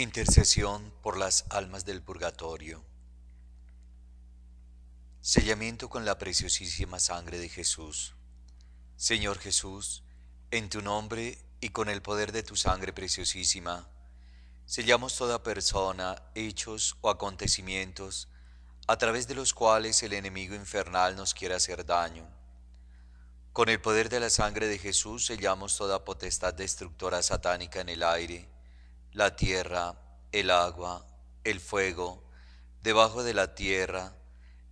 Intercesión por las almas del purgatorio. Sellamiento con la preciosísima sangre de Jesús. Señor Jesús, en tu nombre y con el poder de tu sangre preciosísima, sellamos toda persona, hechos o acontecimientos a través de los cuales el enemigo infernal nos quiere hacer daño. Con el poder de la sangre de Jesús sellamos toda potestad destructora satánica en el aire la tierra, el agua, el fuego, debajo de la tierra,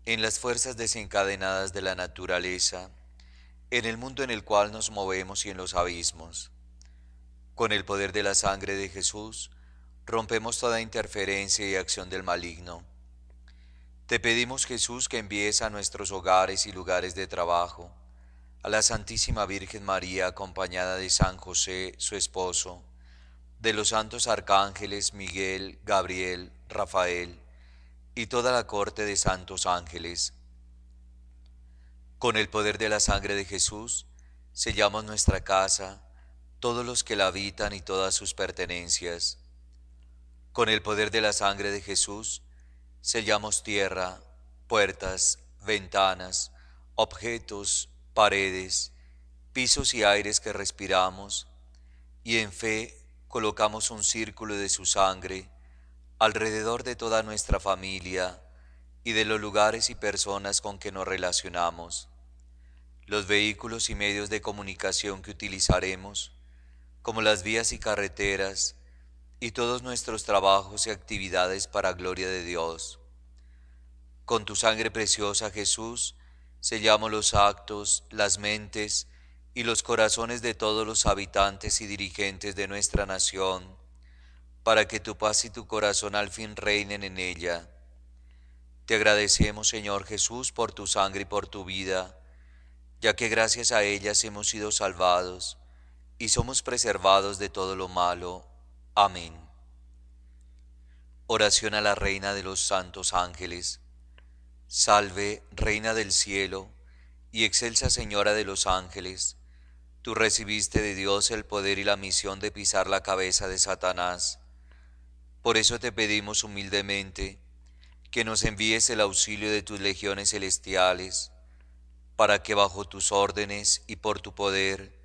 en las fuerzas desencadenadas de la naturaleza, en el mundo en el cual nos movemos y en los abismos. Con el poder de la sangre de Jesús, rompemos toda interferencia y acción del maligno. Te pedimos, Jesús, que envíes a nuestros hogares y lugares de trabajo a la Santísima Virgen María acompañada de San José, su esposo, de los santos arcángeles Miguel, Gabriel, Rafael y toda la corte de santos ángeles. Con el poder de la sangre de Jesús, sellamos nuestra casa, todos los que la habitan y todas sus pertenencias. Con el poder de la sangre de Jesús, sellamos tierra, puertas, ventanas, objetos, paredes, pisos y aires que respiramos, y en fe colocamos un círculo de su sangre alrededor de toda nuestra familia y de los lugares y personas con que nos relacionamos, los vehículos y medios de comunicación que utilizaremos, como las vías y carreteras, y todos nuestros trabajos y actividades para gloria de Dios. Con tu sangre preciosa, Jesús, sellamos los actos, las mentes y los corazones de todos los habitantes y dirigentes de nuestra nación, para que tu paz y tu corazón al fin reinen en ella. Te agradecemos, Señor Jesús, por tu sangre y por tu vida, ya que gracias a ellas hemos sido salvados y somos preservados de todo lo malo. Amén. Oración a la Reina de los Santos Ángeles. Salve, Reina del Cielo, y excelsa Señora de los Ángeles Tú recibiste de Dios el poder y la misión de pisar la cabeza de Satanás. Por eso te pedimos humildemente que nos envíes el auxilio de tus legiones celestiales, para que bajo tus órdenes y por tu poder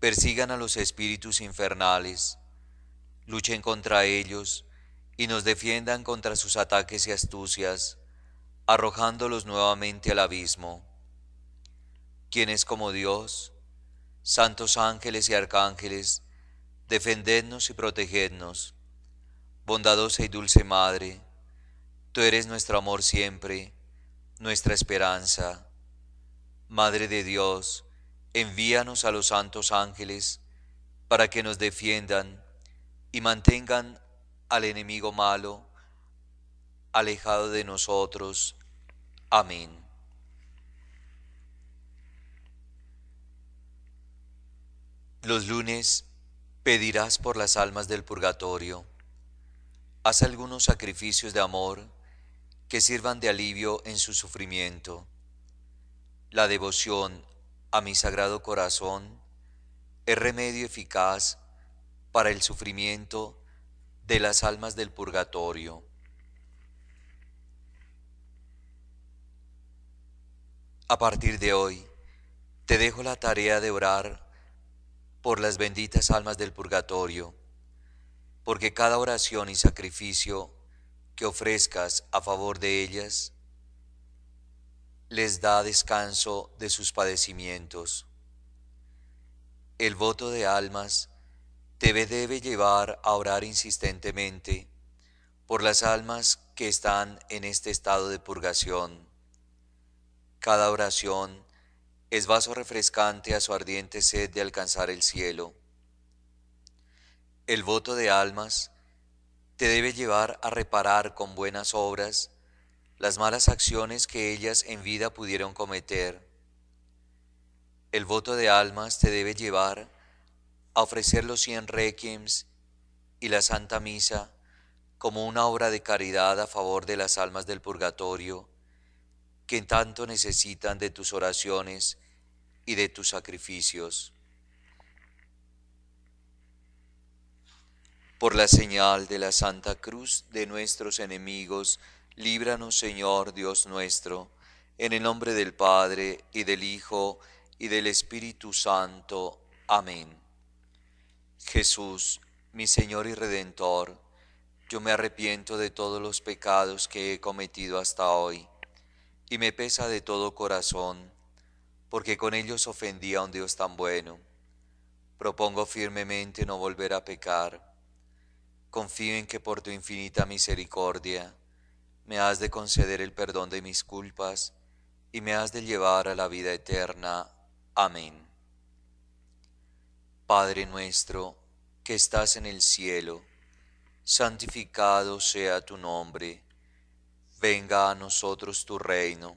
persigan a los espíritus infernales, luchen contra ellos y nos defiendan contra sus ataques y astucias, arrojándolos nuevamente al abismo. ¿Quién es como Dios? Santos ángeles y arcángeles, defendednos y protegednos. Bondadosa y dulce Madre, tú eres nuestro amor siempre, nuestra esperanza. Madre de Dios, envíanos a los santos ángeles para que nos defiendan y mantengan al enemigo malo alejado de nosotros. Amén. Los lunes pedirás por las almas del purgatorio. Haz algunos sacrificios de amor que sirvan de alivio en su sufrimiento. La devoción a mi sagrado corazón es remedio eficaz para el sufrimiento de las almas del purgatorio. A partir de hoy, te dejo la tarea de orar por las benditas almas del purgatorio, porque cada oración y sacrificio que ofrezcas a favor de ellas les da descanso de sus padecimientos. El voto de almas te debe llevar a orar insistentemente por las almas que están en este estado de purgación. Cada oración es vaso refrescante a su ardiente sed de alcanzar el cielo. El voto de almas te debe llevar a reparar con buenas obras las malas acciones que ellas en vida pudieron cometer. El voto de almas te debe llevar a ofrecer los cien requiems y la Santa Misa como una obra de caridad a favor de las almas del purgatorio, que en tanto necesitan de tus oraciones y de tus sacrificios. Por la señal de la Santa Cruz de nuestros enemigos, líbranos Señor Dios nuestro, en el nombre del Padre y del Hijo y del Espíritu Santo. Amén. Jesús, mi Señor y Redentor, yo me arrepiento de todos los pecados que he cometido hasta hoy, y me pesa de todo corazón porque con ellos ofendí a un Dios tan bueno. Propongo firmemente no volver a pecar. Confío en que por tu infinita misericordia me has de conceder el perdón de mis culpas y me has de llevar a la vida eterna. Amén. Padre nuestro, que estás en el cielo, santificado sea tu nombre, venga a nosotros tu reino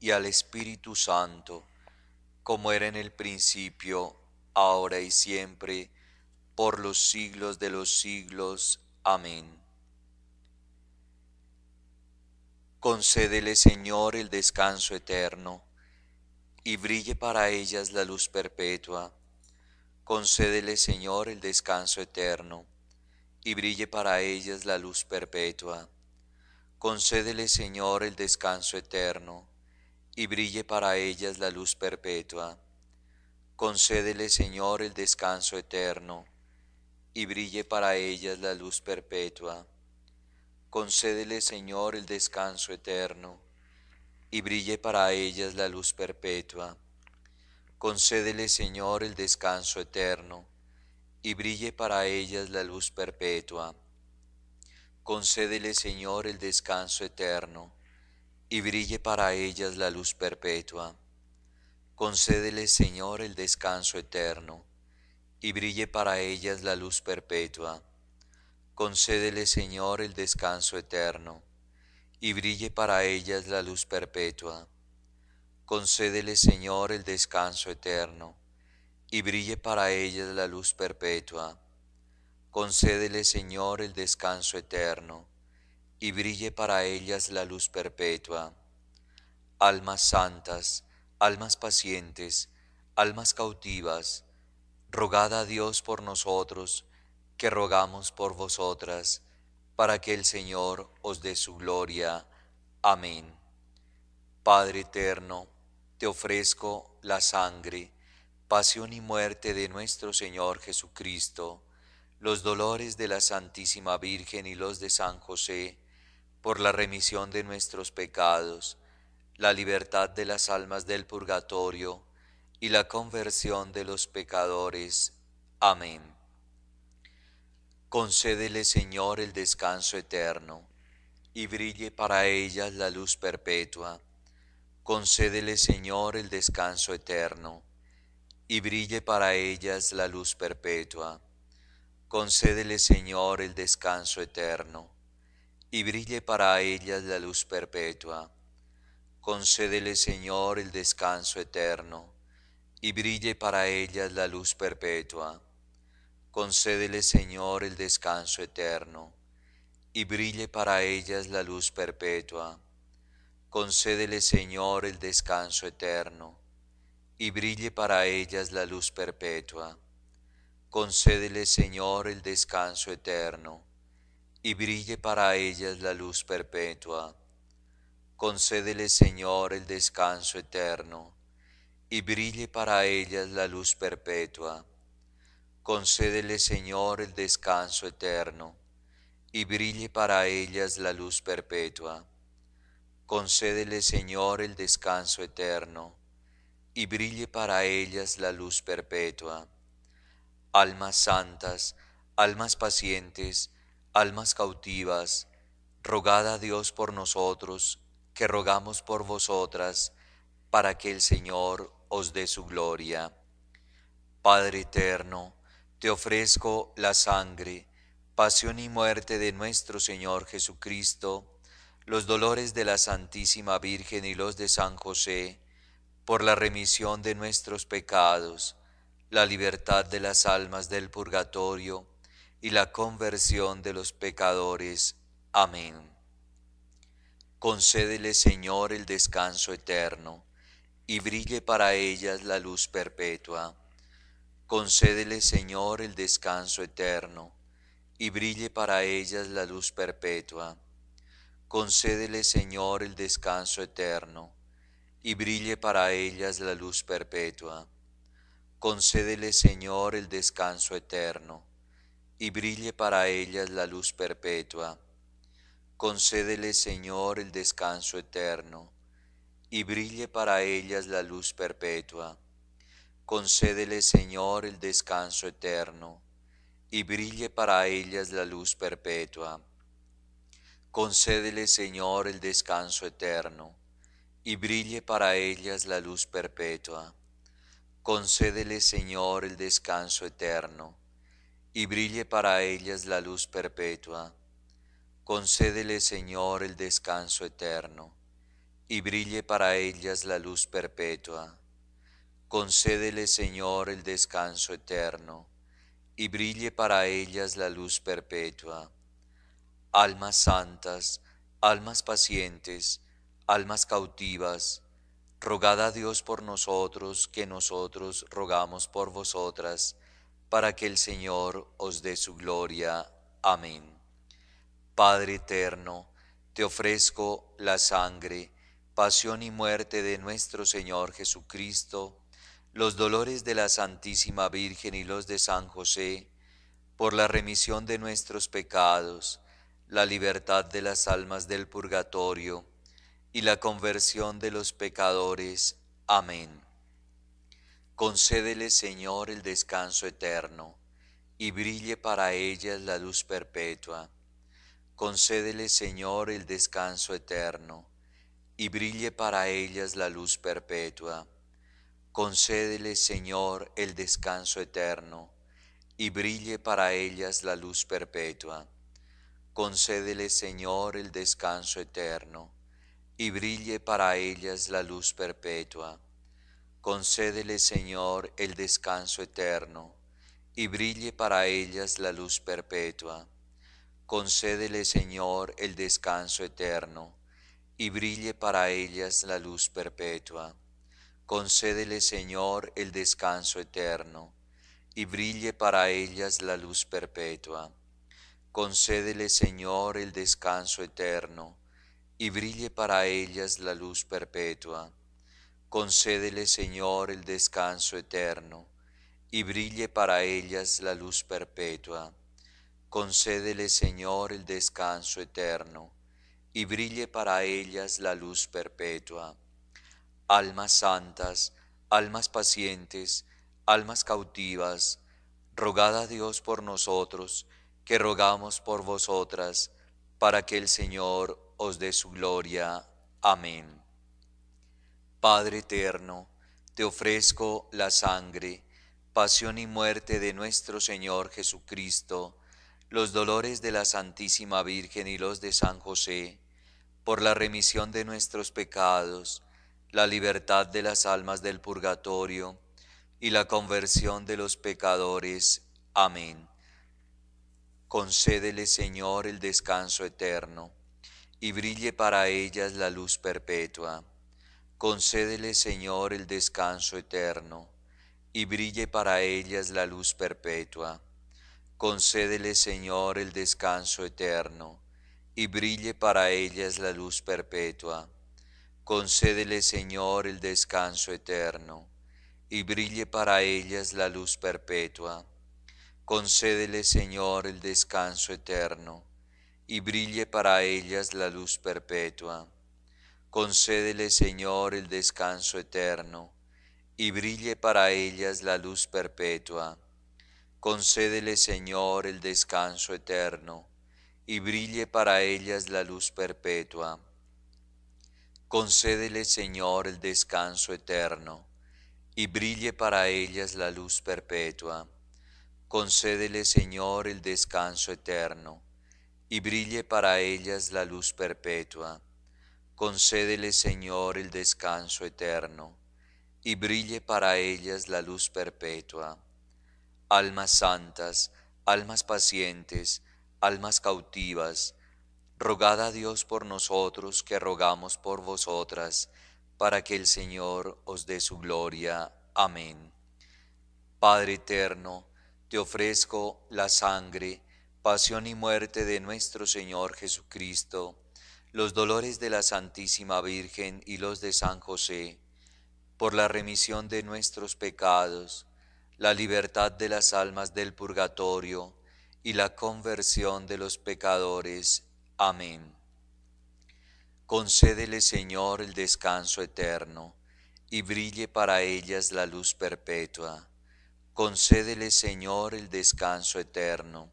y al Espíritu Santo, como era en el principio, ahora y siempre, por los siglos de los siglos. Amén. Concédele, Señor, el descanso eterno, y brille para ellas la luz perpetua. Concédele, Señor, el descanso eterno, y brille para ellas la luz perpetua. Concédele, Señor, el descanso eterno y brille para ellas la luz perpetua. Concédele, Señor, el descanso eterno, y brille para ellas la luz perpetua. Concédele, Señor, el descanso eterno, y brille para ellas la luz perpetua. Concédele, Señor, el descanso eterno, y brille para ellas la luz perpetua. Concédele, Señor, el descanso eterno, y brille para ellas la luz perpetua. Concédele, Señor, el descanso eterno, y brille para ellas la luz perpetua. Concédele, Señor, el descanso eterno, y brille para ellas la luz perpetua. Concédele, Señor, el descanso eterno, y brille para ellas la luz perpetua. Concédele, Señor, el descanso eterno y brille para ellas la luz perpetua. Almas santas, almas pacientes, almas cautivas, rogad a Dios por nosotros, que rogamos por vosotras, para que el Señor os dé su gloria. Amén. Padre eterno, te ofrezco la sangre, pasión y muerte de nuestro Señor Jesucristo, los dolores de la Santísima Virgen y los de San José, por la remisión de nuestros pecados, la libertad de las almas del purgatorio y la conversión de los pecadores. Amén. Concédele, Señor, el descanso eterno, y brille para ellas la luz perpetua. Concédele, Señor, el descanso eterno, y brille para ellas la luz perpetua. Concédele, Señor, el descanso eterno y brille para ellas la luz perpetua. Concédele, Señor, el descanso eterno, y brille para ellas la luz perpetua. Concédele, Señor, el descanso eterno, y brille para ellas la luz perpetua. Concédele, Señor, el descanso eterno, y brille para ellas la luz perpetua. Concédele, Señor, el descanso eterno y brille para ellas la luz perpetua. Concédele, Señor, el descanso eterno, y brille para ellas la luz perpetua. Concédele, Señor, el descanso eterno, y brille para ellas la luz perpetua. Concédele, Señor, el descanso eterno, y brille para ellas la luz perpetua. Almas santas, almas pacientes, almas cautivas, rogad a Dios por nosotros, que rogamos por vosotras, para que el Señor os dé su gloria. Padre eterno, te ofrezco la sangre, pasión y muerte de nuestro Señor Jesucristo, los dolores de la Santísima Virgen y los de San José, por la remisión de nuestros pecados, la libertad de las almas del purgatorio, y la conversión de los pecadores. Amén. Concédele, Señor, el descanso eterno, y brille para ellas la luz perpetua. Concédele, Señor, el descanso eterno, y brille para ellas la luz perpetua. Concédele, Señor, el descanso eterno, y brille para ellas la luz perpetua. Concédele, Señor, el descanso eterno, y brille para ellas la luz perpetua. Concédele, Señor, el descanso eterno, y brille para ellas la luz perpetua. Concédele, Señor, el descanso eterno, y brille para ellas la luz perpetua. Concédele, Señor, el descanso eterno, y brille para ellas la luz perpetua. Concédele, Señor, el descanso eterno, y brille para ellas la luz perpetua. Concédele, Señor, el descanso eterno, y brille para ellas la luz perpetua. Concédele, Señor, el descanso eterno, y brille para ellas la luz perpetua. Almas santas, almas pacientes, almas cautivas, rogad a Dios por nosotros, que nosotros rogamos por vosotras, para que el Señor os dé su gloria. Amén. Padre eterno, te ofrezco la sangre, pasión y muerte de nuestro Señor Jesucristo, los dolores de la Santísima Virgen y los de San José, por la remisión de nuestros pecados, la libertad de las almas del purgatorio y la conversión de los pecadores. Amén. Concédele, Señor, el descanso eterno, y brille para ellas la luz perpetua. Concédele, Señor, el descanso eterno, y brille para ellas la luz perpetua. Concédele, Señor, el descanso eterno, y brille para ellas la luz perpetua. Concédele, Señor, el descanso eterno, y brille para ellas la luz perpetua Concédele, Señor, el descanso eterno, y brille para ellas la luz perpetua. Concédele, Señor, el descanso eterno, y brille para ellas la luz perpetua. Concédele, Señor, el descanso eterno, y brille para ellas la luz perpetua. Concédele, Señor, el descanso eterno, y brille para ellas la luz perpetua Concédele, Señor, el descanso eterno, y brille para ellas la luz perpetua. Concédele, Señor, el descanso eterno, y brille para ellas la luz perpetua. Almas santas, almas pacientes, almas cautivas, rogad a Dios por nosotros, que rogamos por vosotras, para que el Señor os dé su gloria. Amén. Padre eterno, te ofrezco la sangre, pasión y muerte de nuestro Señor Jesucristo, los dolores de la Santísima Virgen y los de San José, por la remisión de nuestros pecados, la libertad de las almas del purgatorio y la conversión de los pecadores. Amén. Concédele, Señor, el descanso eterno, y brille para ellas la luz perpetua Concédele, Señor, el descanso eterno, y brille para ellas la luz perpetua. Concédele, Señor, el descanso eterno, y brille para ellas la luz perpetua. Concédele, Señor, el descanso eterno, y brille para ellas la luz perpetua. Concédele, Señor, el descanso eterno, y brille para ellas la luz perpetua Concédele, Señor, el descanso eterno, y brille para ellas la luz perpetua. Concédele, Señor, el descanso eterno, y brille para ellas la luz perpetua. Concédele, Señor, el descanso eterno, y brille para ellas la luz perpetua. Concédele, Señor, el descanso eterno, y brille para ellas la luz perpetua Concédele, Señor, el descanso eterno, y brille para ellas la luz perpetua. Almas santas, almas pacientes, almas cautivas, rogad a Dios por nosotros que rogamos por vosotras, para que el Señor os dé su gloria. Amén. Padre eterno, te ofrezco la sangre, pasión y muerte de nuestro Señor Jesucristo los dolores de la Santísima Virgen y los de San José, por la remisión de nuestros pecados, la libertad de las almas del purgatorio y la conversión de los pecadores. Amén. Concédele, Señor, el descanso eterno, y brille para ellas la luz perpetua. Concédele, Señor, el descanso eterno,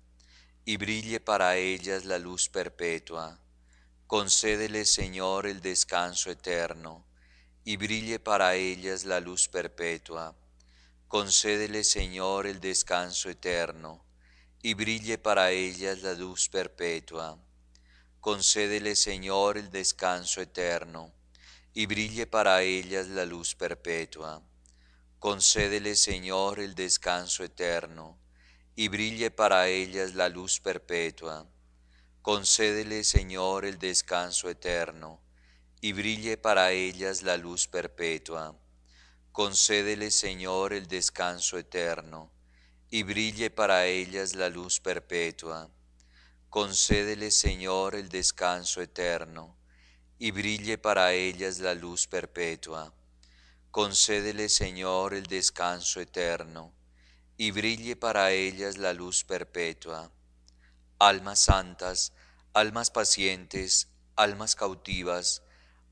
y brille para ellas la luz perpetua Concédele, Señor, el descanso eterno, y brille para ellas la luz perpetua. Concédele, Señor, el descanso eterno, y brille para ellas la luz perpetua. Concédele, Señor, el descanso eterno, y brille para ellas la luz perpetua. Concédele, Señor, el descanso eterno, y brille para ellas la luz perpetua Concédele, Señor, el descanso eterno, y brille para ellas la luz perpetua. Concédele, Señor, el descanso eterno, y brille para ellas la luz perpetua. Concédele, Señor, el descanso eterno, y brille para ellas la luz perpetua. Concédele, Señor, el descanso eterno, y brille para ellas la luz perpetua almas santas, almas pacientes, almas cautivas,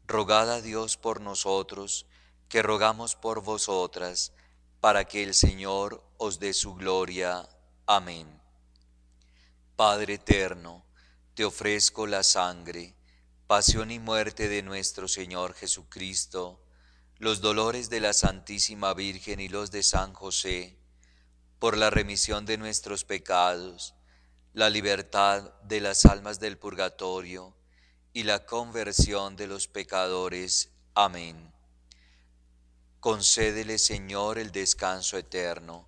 rogad a Dios por nosotros, que rogamos por vosotras, para que el Señor os dé su gloria. Amén. Padre eterno, te ofrezco la sangre, pasión y muerte de nuestro Señor Jesucristo, los dolores de la Santísima Virgen y los de San José, por la remisión de nuestros pecados, la libertad de las almas del purgatorio y la conversión de los pecadores. Amén. Concédele, Señor, el descanso eterno,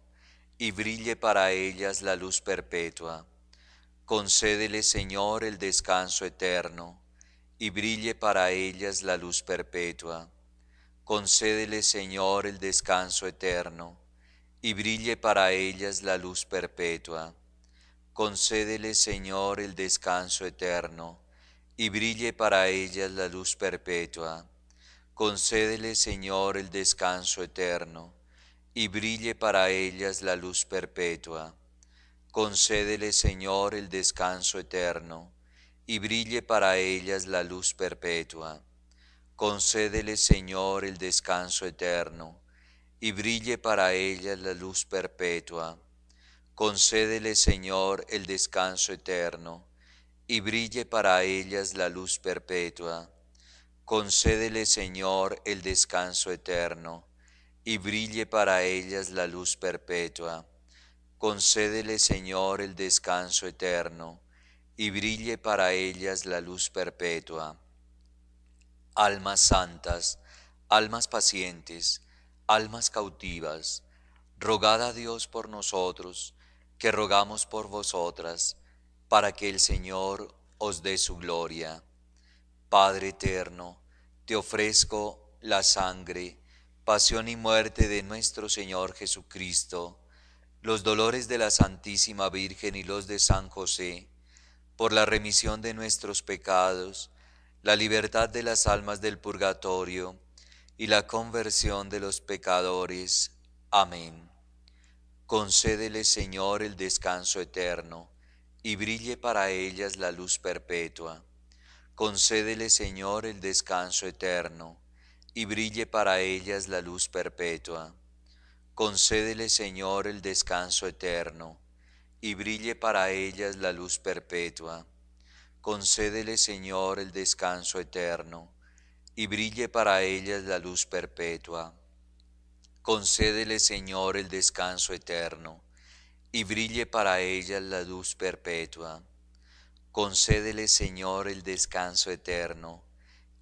y brille para ellas la luz perpetua. Concédele, Señor, el descanso eterno, y brille para ellas la luz perpetua. Concédele, Señor, el descanso eterno, y brille para ellas la luz perpetua concédele, Señor, el descanso eterno, y brille para ellas la luz perpetua. Concédele, Señor, el descanso eterno, y brille para ellas la luz perpetua. Concédele, Señor, el descanso eterno, y brille para ellas la luz perpetua. Concédele, Señor, el descanso eterno, y brille para ellas la luz perpetua Concédele, Señor, el descanso eterno, y brille para ellas la luz perpetua. Concédele, Señor, el descanso eterno, y brille para ellas la luz perpetua. Concédele, Señor, el descanso eterno, y brille para ellas la luz perpetua. Almas santas, almas pacientes, almas cautivas, rogad a Dios por nosotros, que rogamos por vosotras, para que el Señor os dé su gloria. Padre eterno, te ofrezco la sangre, pasión y muerte de nuestro Señor Jesucristo, los dolores de la Santísima Virgen y los de San José, por la remisión de nuestros pecados, la libertad de las almas del purgatorio y la conversión de los pecadores. Amén. Concédele, Señor, el descanso eterno, y brille para ellas la luz perpetua. Concédele, Señor, el descanso eterno, y brille para ellas la luz perpetua. Concédele, Señor, el descanso eterno, y brille para ellas la luz perpetua. Concédele, Señor, el descanso eterno, y brille para ellas la luz perpetua Concédele, Señor, el descanso eterno, y brille para ellas la luz perpetua. Concédele, Señor, el descanso eterno,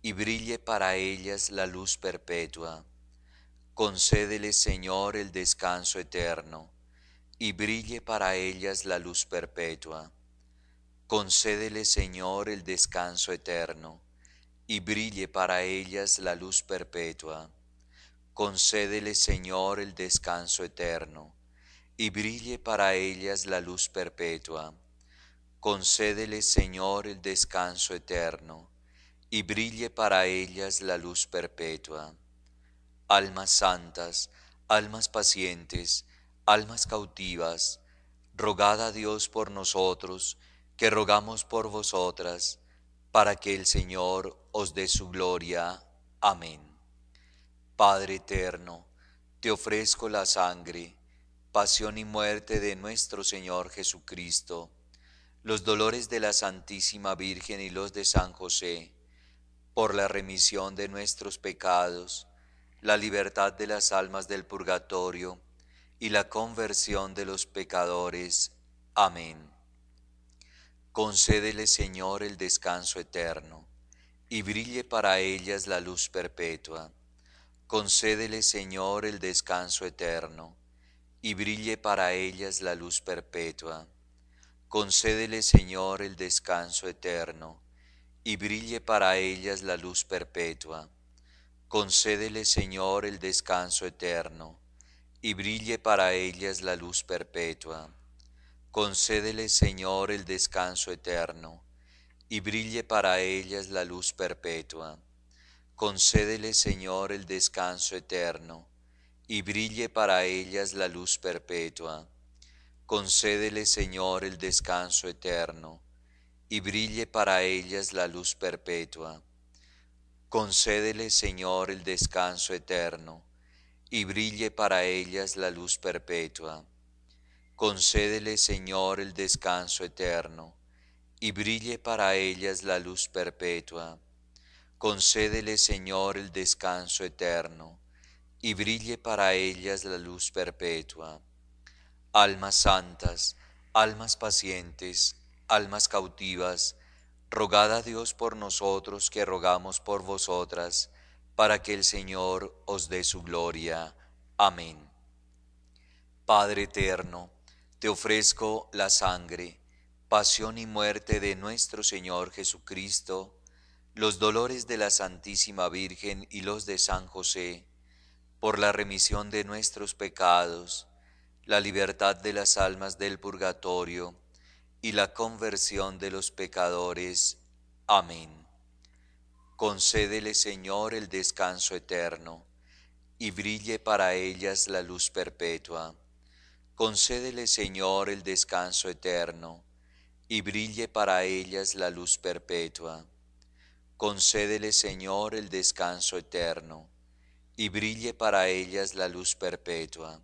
y brille para ellas la luz perpetua. Concédele, Señor, el descanso eterno, y brille para ellas la luz perpetua. Concédele, Señor, el descanso eterno, y brille para ellas la luz perpetua concédele, Señor, el descanso eterno, y brille para ellas la luz perpetua. Concédele, Señor, el descanso eterno, y brille para ellas la luz perpetua. Almas santas, almas pacientes, almas cautivas, rogad a Dios por nosotros, que rogamos por vosotras, para que el Señor os dé su gloria. Amén. Padre eterno, te ofrezco la sangre, pasión y muerte de nuestro Señor Jesucristo, los dolores de la Santísima Virgen y los de San José, por la remisión de nuestros pecados, la libertad de las almas del purgatorio y la conversión de los pecadores. Amén. Concédele, Señor, el descanso eterno, y brille para ellas la luz perpetua Concédele, Señor, el descanso eterno, y brille para ellas la luz perpetua. Concédele, Señor, el descanso eterno, y brille para ellas la luz perpetua. Concédele, Señor, el descanso eterno, y brille para ellas la luz perpetua. Concédele, Señor, el descanso eterno, y brille para ellas la luz perpetua. Concédele, Señor, el descanso eterno, y brille para ellas la luz perpetua. Concédele, Señor, el descanso eterno, y brille para ellas la luz perpetua. Concédele, Señor, el descanso eterno, y brille para ellas la luz perpetua. Concédele, Señor, el descanso eterno, y brille para ellas la luz perpetua. Concédele, Señor, el descanso eterno, y brille para ellas la luz perpetua. Almas santas, almas pacientes, almas cautivas, rogad a Dios por nosotros que rogamos por vosotras, para que el Señor os dé su gloria. Amén. Padre eterno, te ofrezco la sangre, pasión y muerte de nuestro Señor Jesucristo, los dolores de la Santísima Virgen y los de San José, por la remisión de nuestros pecados, la libertad de las almas del purgatorio y la conversión de los pecadores. Amén. Concédele, Señor, el descanso eterno, y brille para ellas la luz perpetua. Concédele, Señor, el descanso eterno, y brille para ellas la luz perpetua Concédele, Señor, el descanso eterno, y brille para ellas la luz perpetua.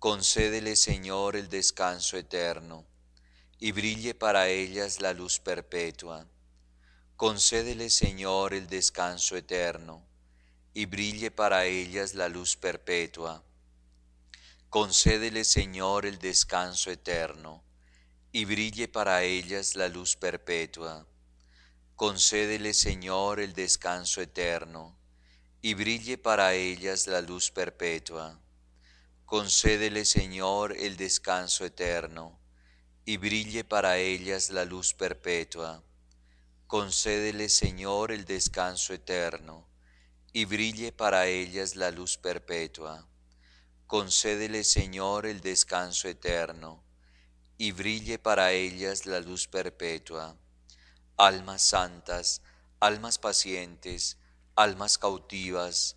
Concédele, Señor, el descanso eterno, y brille para ellas la luz perpetua. Concédele, Señor, el descanso eterno, y brille para ellas la luz perpetua. Concédele, Señor, el descanso eterno, y brille para ellas la luz perpetua. Concédele, Señor, el descanso eterno, y brille para ellas la luz perpetua. Concédele, Señor, el descanso eterno, y brille para ellas la luz perpetua. Concédele, Señor, el descanso eterno, y brille para ellas la luz perpetua. Concédele, Señor, el descanso eterno, y brille para ellas la luz perpetua almas santas, almas pacientes, almas cautivas,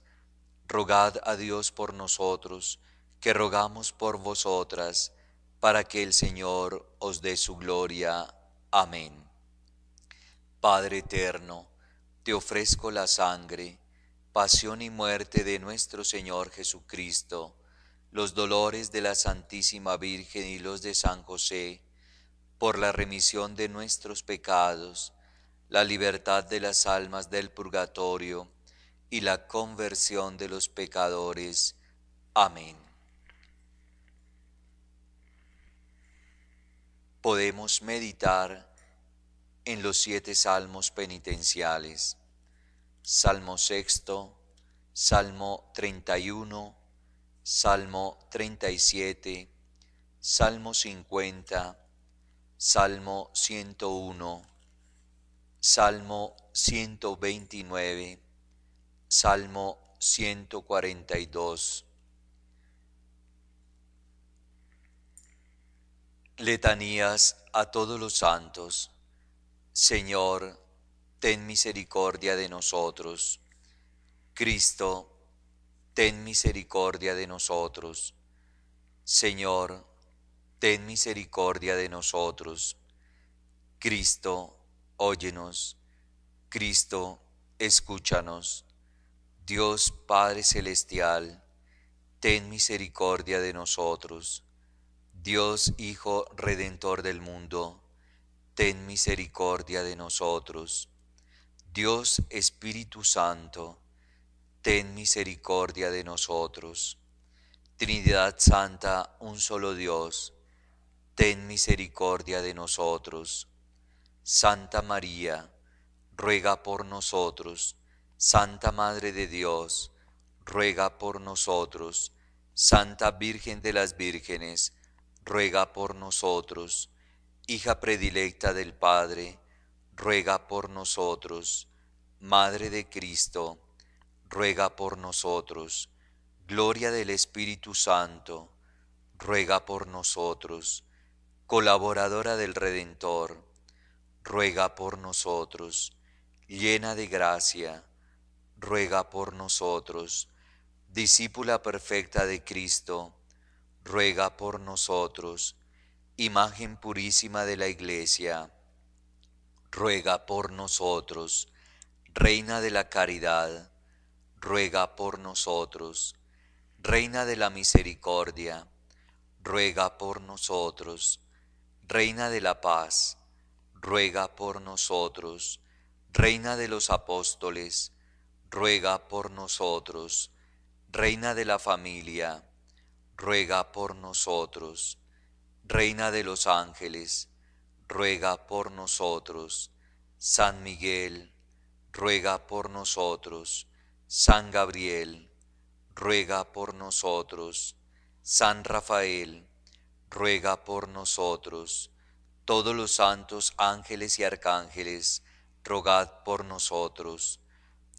rogad a Dios por nosotros, que rogamos por vosotras, para que el Señor os dé su gloria. Amén. Padre eterno, te ofrezco la sangre, pasión y muerte de nuestro Señor Jesucristo, los dolores de la Santísima Virgen y los de San José, por la remisión de nuestros pecados, la libertad de las almas del purgatorio y la conversión de los pecadores. Amén. Podemos meditar en los siete salmos penitenciales. Salmo sexto, Salmo 31, Salmo 37, Salmo 50, Salmo 101, Salmo 129, Salmo 142. Letanías a todos los santos. Señor, ten misericordia de nosotros. Cristo, ten misericordia de nosotros. Señor, ten misericordia de nosotros. Cristo, óyenos. Cristo, escúchanos. Dios Padre Celestial, ten misericordia de nosotros. Dios Hijo Redentor del mundo, ten misericordia de nosotros. Dios Espíritu Santo, ten misericordia de nosotros. Trinidad Santa, un solo Dios, ten misericordia de nosotros. Santa María, ruega por nosotros. Santa Madre de Dios, ruega por nosotros. Santa Virgen de las Vírgenes, ruega por nosotros. Hija predilecta del Padre, ruega por nosotros. Madre de Cristo, ruega por nosotros. Gloria del Espíritu Santo, ruega por nosotros colaboradora del Redentor, ruega por nosotros, llena de gracia, ruega por nosotros, discípula perfecta de Cristo, ruega por nosotros, imagen purísima de la Iglesia, ruega por nosotros, Reina de la Caridad, ruega por nosotros, Reina de la Misericordia, ruega por nosotros, Reina de la paz, ruega por nosotros. Reina de los apóstoles, ruega por nosotros. Reina de la familia, ruega por nosotros. Reina de los ángeles, ruega por nosotros. San Miguel, ruega por nosotros. San Gabriel, ruega por nosotros. San Rafael, ruega por nosotros. Todos los santos ángeles y arcángeles, rogad por nosotros.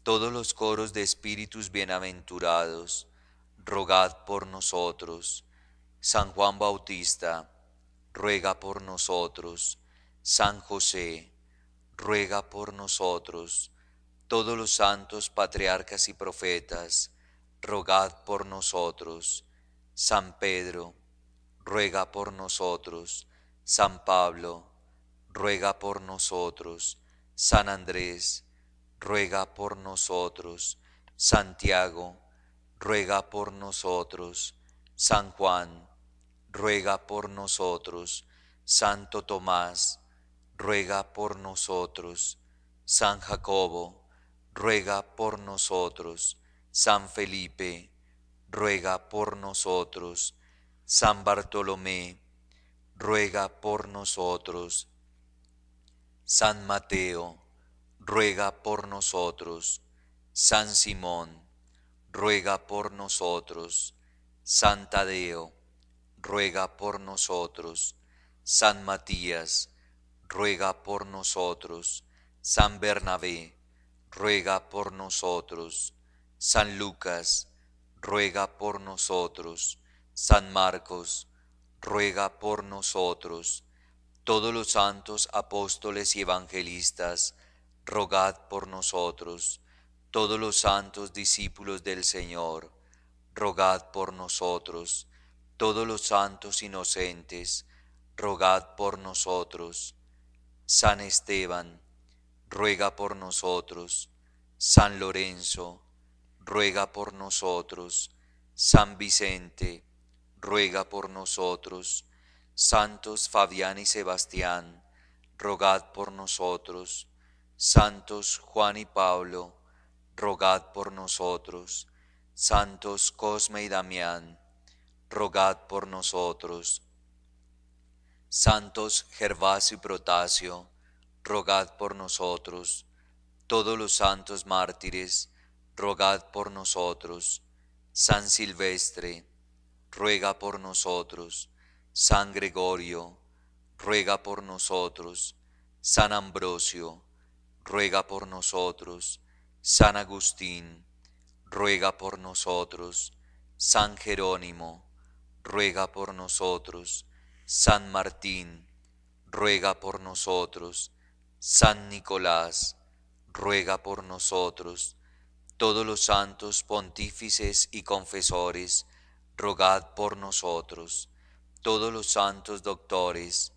Todos los coros de espíritus bienaventurados, rogad por nosotros. San Juan Bautista, ruega por nosotros. San José, ruega por nosotros. Todos los santos patriarcas y profetas, rogad por nosotros. San Pedro, ruega por nosotros. San Pablo, ruega por nosotros. San Andrés, ruega por nosotros. Santiago, ruega por nosotros. San Juan, ruega por nosotros. Santo Tomás, ruega por nosotros. San Jacobo, ruega por nosotros. San Felipe, ruega por nosotros. San Bartolomé, ruega por nosotros. San Mateo, ruega por nosotros. San Simón, ruega por nosotros. San Tadeo, ruega por nosotros. San Matías, ruega por nosotros. San Bernabé, ruega por nosotros. San Lucas, ruega por nosotros. San Marcos, ruega por nosotros. Todos los santos apóstoles y evangelistas, rogad por nosotros. Todos los santos discípulos del Señor, rogad por nosotros. Todos los santos inocentes, rogad por nosotros. San Esteban, ruega por nosotros. San Lorenzo, ruega por nosotros. San Vicente, ruega por nosotros. Santos Fabián y Sebastián, rogad por nosotros. Santos Juan y Pablo, rogad por nosotros. Santos Cosme y Damián, rogad por nosotros. Santos Gervasio y Protasio, rogad por nosotros. Todos los santos mártires, rogad por nosotros. San Silvestre, ruega por nosotros. San Gregorio, ruega por nosotros. San Ambrosio, ruega por nosotros. San Agustín, ruega por nosotros. San Jerónimo, ruega por nosotros. San Martín, ruega por nosotros. San Nicolás, ruega por nosotros. Todos los santos pontífices y confesores, rogad por nosotros. Todos los santos doctores,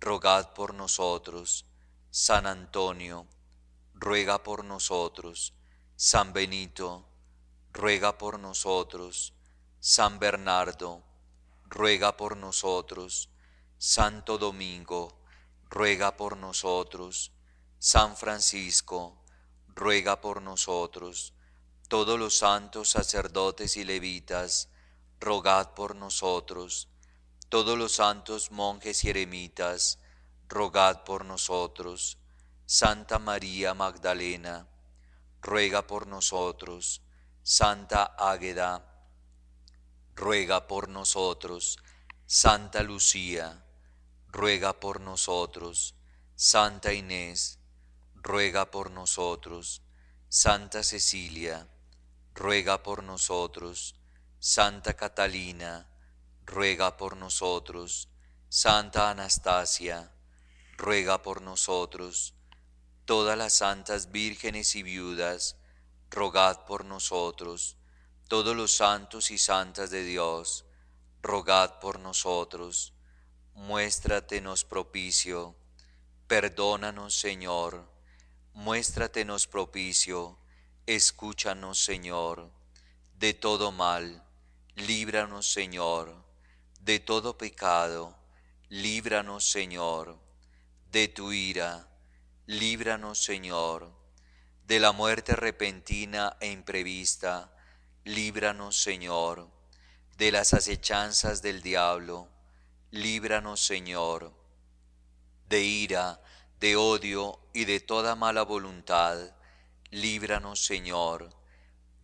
rogad por nosotros. San Antonio, ruega por nosotros. San Benito, ruega por nosotros. San Bernardo, ruega por nosotros. Santo Domingo, ruega por nosotros. San Francisco, ruega por nosotros. Todos los santos sacerdotes y levitas, rogad por nosotros. Todos los santos monjes y eremitas, rogad por nosotros. Santa María Magdalena, ruega por nosotros. Santa Águeda, ruega por nosotros. Santa Lucía, ruega por nosotros. Santa Inés, ruega por nosotros. Santa Cecilia, ruega por nosotros. Santa Catalina, ruega por nosotros. Santa Anastasia, ruega por nosotros. Todas las santas vírgenes y viudas, rogad por nosotros. Todos los santos y santas de Dios, rogad por nosotros. Muéstratenos propicio. Perdónanos, Señor. Muéstratenos propicio. Escúchanos, Señor, de todo mal líbranos Señor, de todo pecado, líbranos Señor, de tu ira, líbranos Señor, de la muerte repentina e imprevista, líbranos Señor, de las acechanzas del diablo, líbranos Señor, de ira, de odio y de toda mala voluntad, líbranos Señor,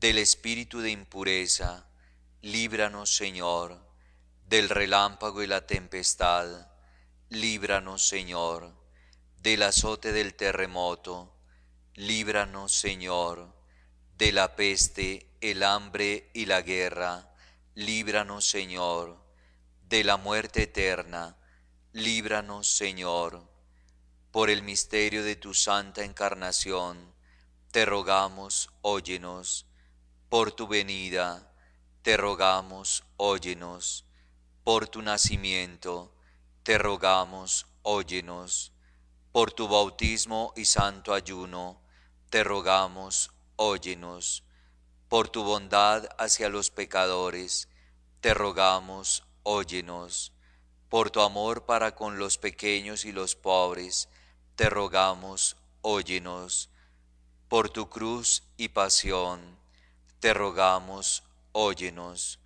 del espíritu de impureza, Líbranos, Señor, del relámpago y la tempestad. Líbranos, Señor, del azote del terremoto. Líbranos, Señor, de la peste, el hambre y la guerra. Líbranos, Señor, de la muerte eterna. Líbranos, Señor, por el misterio de tu santa encarnación. Te rogamos, óyenos, por tu venida te rogamos, óyenos. Por tu nacimiento, te rogamos, óyenos. Por tu bautismo y santo ayuno, te rogamos, óyenos. Por tu bondad hacia los pecadores, te rogamos, óyenos. Por tu amor para con los pequeños y los pobres, te rogamos, óyenos. Por tu cruz y pasión, te rogamos, óyenos.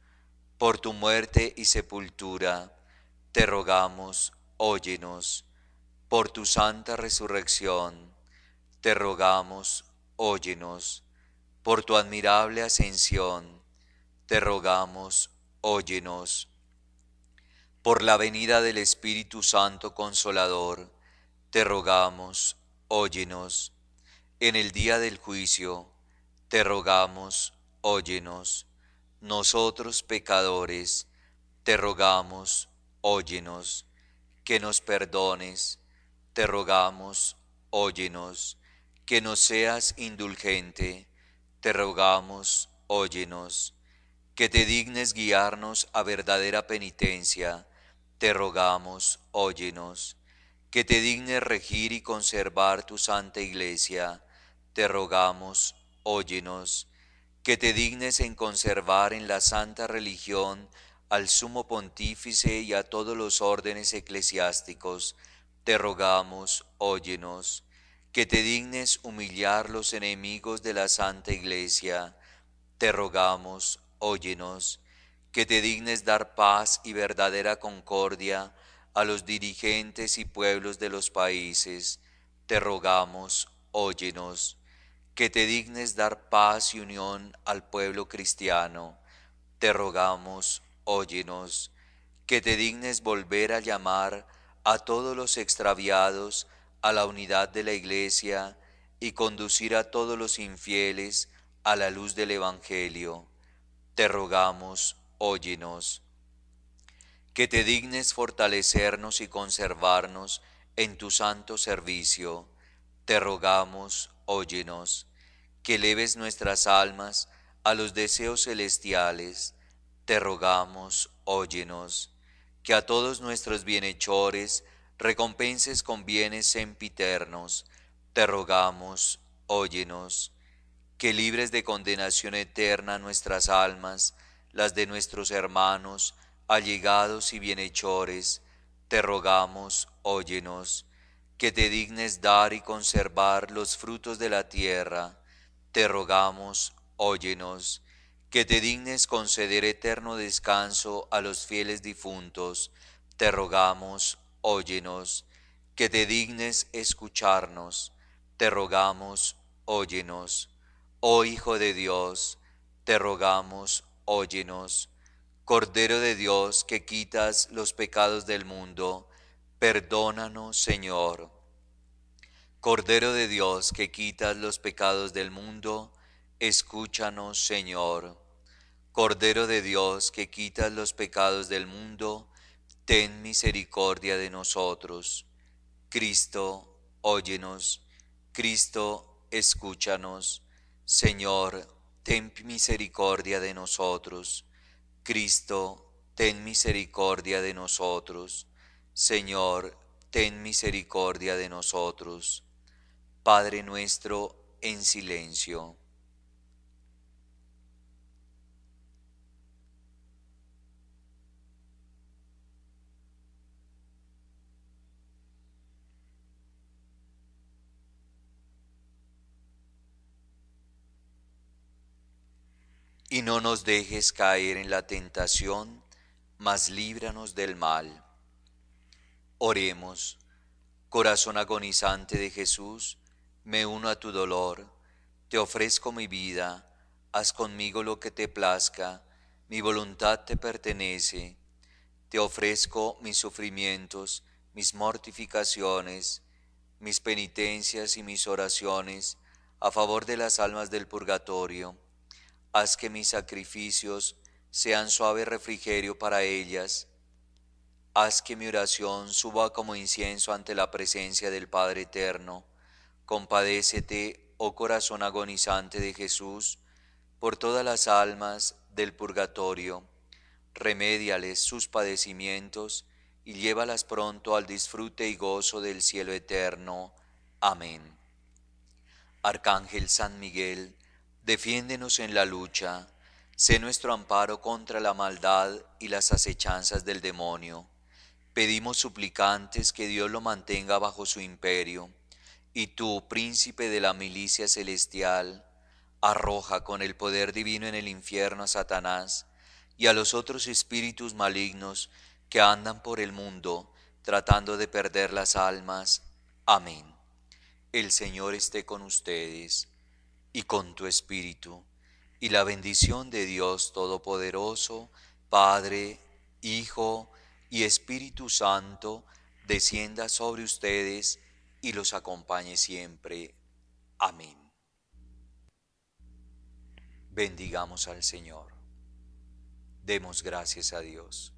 Por tu muerte y sepultura, te rogamos, óyenos. Por tu santa resurrección, te rogamos, óyenos. Por tu admirable ascensión, te rogamos, óyenos. Por la venida del Espíritu Santo Consolador, te rogamos, óyenos. En el día del juicio, te rogamos, óyenos nosotros pecadores, te rogamos, óyenos, que nos perdones, te rogamos, óyenos, que nos seas indulgente, te rogamos, óyenos, que te dignes guiarnos a verdadera penitencia, te rogamos, óyenos, que te dignes regir y conservar tu santa iglesia, te rogamos, óyenos, que te dignes en conservar en la santa religión al sumo pontífice y a todos los órdenes eclesiásticos, te rogamos, óyenos, que te dignes humillar los enemigos de la santa iglesia, te rogamos, óyenos, que te dignes dar paz y verdadera concordia a los dirigentes y pueblos de los países, te rogamos, óyenos que te dignes dar paz y unión al pueblo cristiano, te rogamos, óyenos, que te dignes volver a llamar a todos los extraviados a la unidad de la Iglesia y conducir a todos los infieles a la luz del Evangelio. Te rogamos, óyenos. Que te dignes fortalecernos y conservarnos en tu santo servicio. Te rogamos, óyenos, que eleves nuestras almas a los deseos celestiales, te rogamos, óyenos, que a todos nuestros bienhechores recompenses con bienes sempiternos, te rogamos, óyenos, que libres de condenación eterna nuestras almas, las de nuestros hermanos, allegados y bienhechores, te rogamos, óyenos, que te dignes dar y conservar los frutos de la tierra, te rogamos, óyenos, que te dignes conceder eterno descanso a los fieles difuntos, te rogamos, óyenos, que te dignes escucharnos, te rogamos, óyenos. Oh Hijo de Dios, te rogamos, óyenos. Cordero de Dios, que quitas los pecados del mundo, Perdónanos, Señor. Cordero de Dios que quitas los pecados del mundo, escúchanos, Señor. Cordero de Dios que quitas los pecados del mundo, ten misericordia de nosotros. Cristo, óyenos. Cristo, escúchanos. Señor, ten misericordia de nosotros. Cristo, ten misericordia de nosotros. Señor, ten misericordia de nosotros. Padre nuestro, en silencio. Y no nos dejes caer en la tentación, mas líbranos del mal. Oremos. Corazón agonizante de Jesús, me uno a tu dolor, te ofrezco mi vida, haz conmigo lo que te plazca, mi voluntad te pertenece, te ofrezco mis sufrimientos, mis mortificaciones, mis penitencias y mis oraciones a favor de las almas del purgatorio. Haz que mis sacrificios sean suave refrigerio para ellas Haz que mi oración suba como incienso ante la presencia del Padre Eterno. Compadécete, oh corazón agonizante de Jesús, por todas las almas del purgatorio. Remédiales sus padecimientos y llévalas pronto al disfrute y gozo del cielo eterno. Amén. Arcángel San Miguel, defiéndenos en la lucha, sé nuestro amparo contra la maldad y las acechanzas del demonio Pedimos suplicantes que Dios lo mantenga bajo su imperio, y tú, príncipe de la milicia celestial, arroja con el poder divino en el infierno a Satanás y a los otros espíritus malignos que andan por el mundo tratando de perder las almas. Amén. El Señor esté con ustedes y con tu espíritu, y la bendición de Dios Todopoderoso, Padre, Hijo y Espíritu Santo descienda sobre ustedes y los acompañe siempre. Amén. Bendigamos al Señor. Demos gracias a Dios.